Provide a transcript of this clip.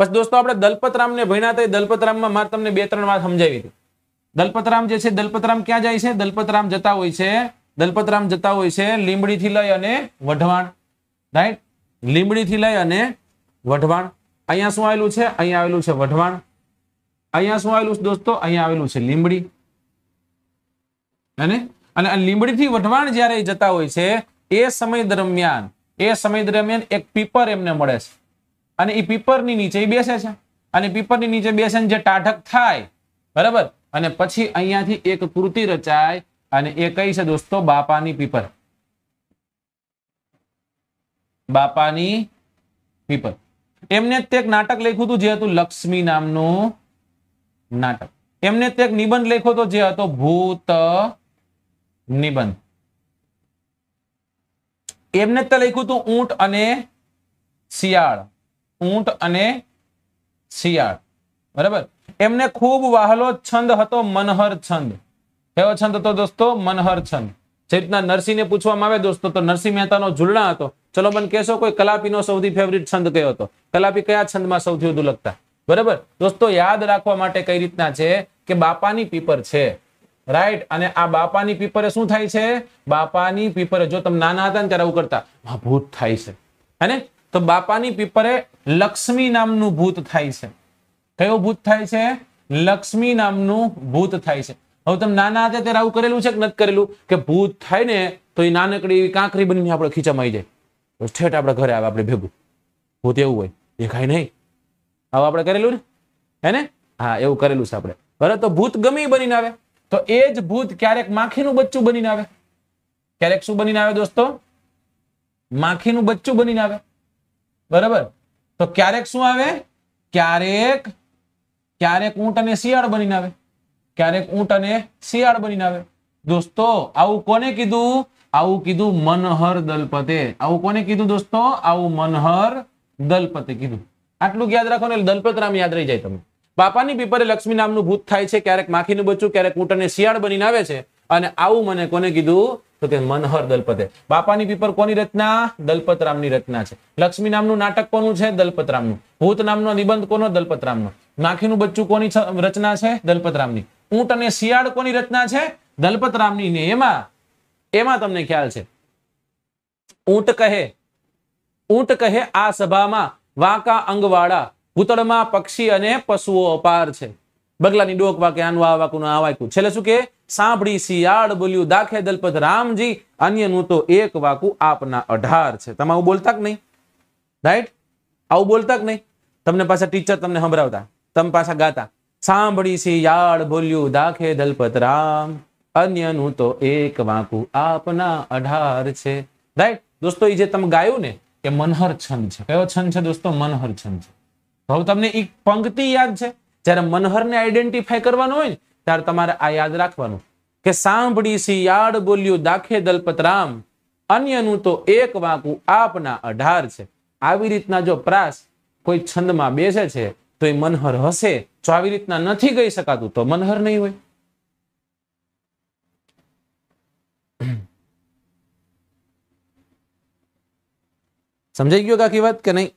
પછી દોસ્તો આપણે દલપતરામ ને ભણ્યા હતા દલપતરામમાં મારે તમને બે ત્રણ વાત સમજાવી હતી દલપતરામ જે છે દલપતરામ ક્યાં જાય છે દલપતરામ જતા હોય છે દલપતરામ જતા હોય છે લીંબડી થી લઈ અને વઢવાણ રાઈટ લીંબડી થી લઈ અને વઢવાણ અહીંયા શું આવેલું છે અહીંયા આવેલું છે વઢવાણ અહીંયા શું આવેલું છે દોસ્તો અહીંયા આવેલું છે લીંબડી અને અને લીંબડી થી વઢવાણ જ્યારે જતા હોય છે એ સમય દરમિયાન એ સમય દરમિયાન એક પીપર એમને મળે છે અને એ પીપરની નીચે બેસે છે અને પીપરની નીચે બેસે જે ટાઢક થાય બરાબર અને પછી અહીંયાથી એક કૃતિ રચાય અને એ કઈ છે દોસ્તો બાપાની પીપર બાપાની પીપર એમને તે એક નાટક લખ્યું હતું જે હતું લક્ષ્મી નામનું નાટક એમને તે એક નિબંધ લખ્યો હતો જે હતો ભૂત નિબંધ એમને તે લખ્યું હતું ઊંટ અને શિયાળ ઊંટ અને શિયાળ બરાબર એમને ખૂબ વાહલો છંદ હતો મનહર છંદ કેવો છંદ હતો દોસ્તો મનહર છંદ જે રીતના નરસિંહને પૂછવામાં આવે દોસ્તો તો નરસિંહ મહેતાનો ઝુલણા હતો ચલો મને કહેશો કોઈ કલાપીનો સૌથી ફેવરિટ છંદ કયો હતો કલાપી કયા છંદમાં સૌથી વધુ લખતા બરાબર દોસ્તો યાદ રાખવા માટે કઈ રીતના છે કે બાપાની પીપર છે રાઈટ અને આ બાપાની પીપરે શું થાય છે બાપાની પીપરે જો તમે નાના હતા ને ત્યારે આવું કરતા ભૂત થાય છે અને તો બાપાની પીપરે લક્ષ્મી નામનું ભૂત થાય છે કયો ભૂત થાય છે લક્ષ્મી નામનું ભૂત થાય છે હવે તમે નાના હતા ત્યારે આવું કરેલું છે કે નથી કરેલું કે ભૂત થાય ને તો એ નાનકડી એવી કાંકરી બનીને આપણે ખીચામાં આવી જાય ઠેઠ આપણે ઘરે આવે આપણે ભેગું ભૂત એવું હોય દેખાય ખાય નહીં આવું આપણે કરેલું ને હે ને હા એવું કરેલું છે આપણે બરાબર તો ભૂત ગમી બનીને આવે તો એ જ ભૂત ક્યારેક માખીનું બચ્ચું બનીને આવે ક્યારેક શું બનીને આવે દોસ્તો માખીનું બચ્ચું બનીને આવે બરાબર તો ક્યારેક શું આવે ક્યારેક ક્યારેક ઊંટ અને શિયાળ બનીને આવે ક્યારેક ઊંટ અને શિયાળ બનીને આવે દોસ્તો આવું કોને કીધું આવું કીધું મનહર દલપતે આવું કોને કીધું દોસ્તો આવું મનહર દલપતે કીધું આટલું યાદ રાખો ને દલપત રામ યાદ રહી જાય તમે બાપાની પીપરે લક્ષ્મી નામનું ભૂત થાય છે ક્યારેક માખીનું બચ્ચું ક્યારેક ઊંટ અને શિયાળ બની આવે છે અને આવું મને કોને કીધું તો તે મનહર દલપતે બાપાની પીપર કોની રચના દલપતરામની રચના છે લક્ષ્મી નામનું નાટક કોનું છે દલપતરામનું ભૂત નામનો નિબંધ કોનો દલપતરામનો નાખીનું બચ્ચું કોની રચના છે દલપતરામની ઊંટ અને શિયાળ કોની રચના છે દલપતરામની ને એમાં એમાં તમને ખ્યાલ છે ઊંટ કહે ઊંટ કહે આ સભામાં વાંકા અંગવાળા ભૂતળમાં પક્ષી અને પશુઓ અપાર છે બગલાની ડોક કે આનું આ વાકું આ વાક્યું છેલ્લે શું કે સાંભળી શિયાળ બોલ્યું દાખે દલપત રામજી અન્યનું તો એક વાકું આપના અઢાર છે તમે આવું બોલતા કે નહીં રાઈટ આવું બોલતા કે નહીં તમને પાછા ટીચર તમને સંભળાવતા તમે પાછા ગાતા સાંભળી શિયાળ બોલ્યું દાખે દલપત રામ અન્યનું તો એક વાંકું આપના અઢાર છે રાઈટ દોસ્તો એ જે તમે ગાયું ને એ મનહર છંદ છે કયો છંદ છે દોસ્તો મનહર છંદ છે હવે તમને એક પંક્તિ યાદ છે જયારે મનહરને આઈડેન્ટિફાય કરવાનું હોય ત્યારે તમારે આ યાદ રાખવાનું કે સાંભળી શિયાળ બોલ્યું દાખે દલપતરામ અન્યનું તો એક વાંકું આપના અઢાર છે આવી રીતના જો પ્રાસ કોઈ છંદમાં બેસે છે તો એ મનહર હશે જો આવી રીતના નથી ગઈ શકાતું તો મનહર નહીં હોય સમજાઈ ગયો કાકી વાત કે નહીં